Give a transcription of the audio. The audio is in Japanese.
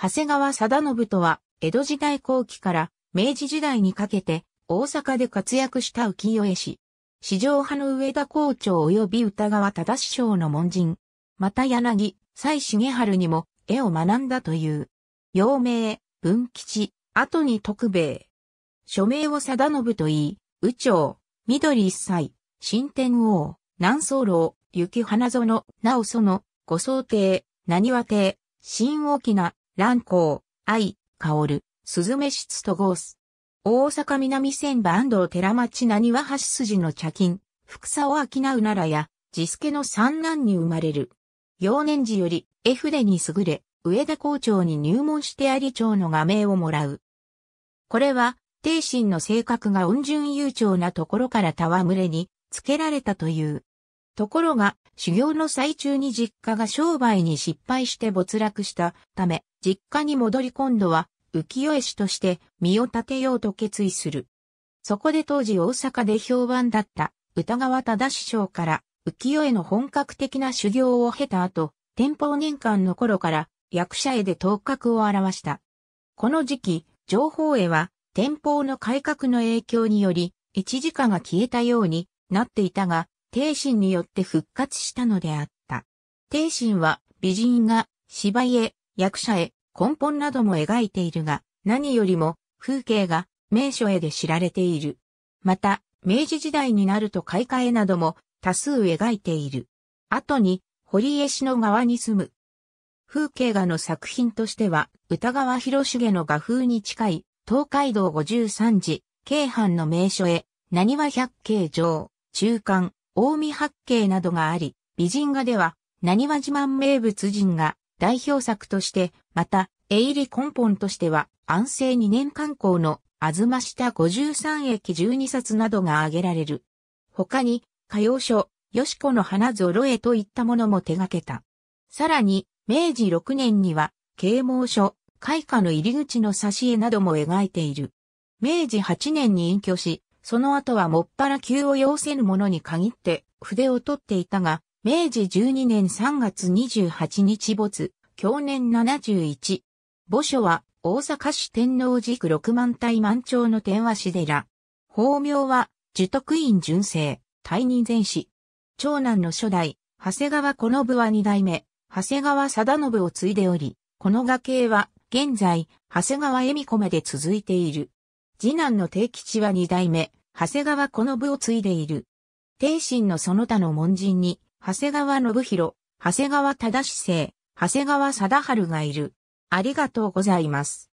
長谷川貞信とは、江戸時代後期から明治時代にかけて大阪で活躍した浮世絵師。史上派の上田校長及び歌川忠師匠の門人。また柳、蔡重春にも絵を学んだという。陽明、文吉、後に徳兵衛。署名を貞信と言い、宇長、緑一歳、新天王、南宗楼、雪花園、なそ園、五宗帝、何和帝、新沖縄、乱光、愛、薫、鈴目室とゴース。大阪南千葉安藤寺町何和橋筋の茶金、福沢を商うならや、地助の三男に生まれる。幼年時より、絵筆に優れ、上田校長に入門してあり長の画名をもらう。これは、帝心の性格が温順悠長なところから戯れに、つけられたという。ところが、修行の最中に実家が商売に失敗して没落したため、実家に戻り今度は浮世絵師として身を立てようと決意する。そこで当時大阪で評判だった歌川忠師匠から浮世絵の本格的な修行を経た後、天保年間の頃から役者絵で頭角を現した。この時期、情報絵は天保の改革の影響により、一時間が消えたようになっていたが、帝神によって復活したのであった。帝神は美人が芝居絵、役者へ、根本なども描いているが、何よりも風景が名所絵で知られている。また、明治時代になると買い替えなども多数描いている。後に、堀江氏の側に住む。風景画の作品としては、歌川広重の画風に近い、東海道五十三時、京阪の名所へ、何は百景城、中間、大見八景などがあり、美人画では、何は自慢名物人が、代表作として、また、営利根本としては、安政2年刊行の、あずました53駅12冊などが挙げられる。他に、歌謡書、よしこの花揃えといったものも手掛けた。さらに、明治6年には、啓蒙書、開花の入り口の挿絵なども描いている。明治8年に隠居し、その後はもっぱら急を要せぬものに限って筆を取っていたが、明治12年3月28日没、去年71。墓所は、大阪市天王寺区六万体満町の天和市寺。法名は、樹徳院純正、退任前史。長男の初代、長谷川この部は二代目、長谷川貞信を継いでおり、この画系は、現在、長谷川恵美子まで続いている。次男の定吉は二代目、長谷川この部を継いでいる。定心のその他の門人に、長谷川信弘、長谷川忠生、長谷川貞治がいる。ありがとうございます。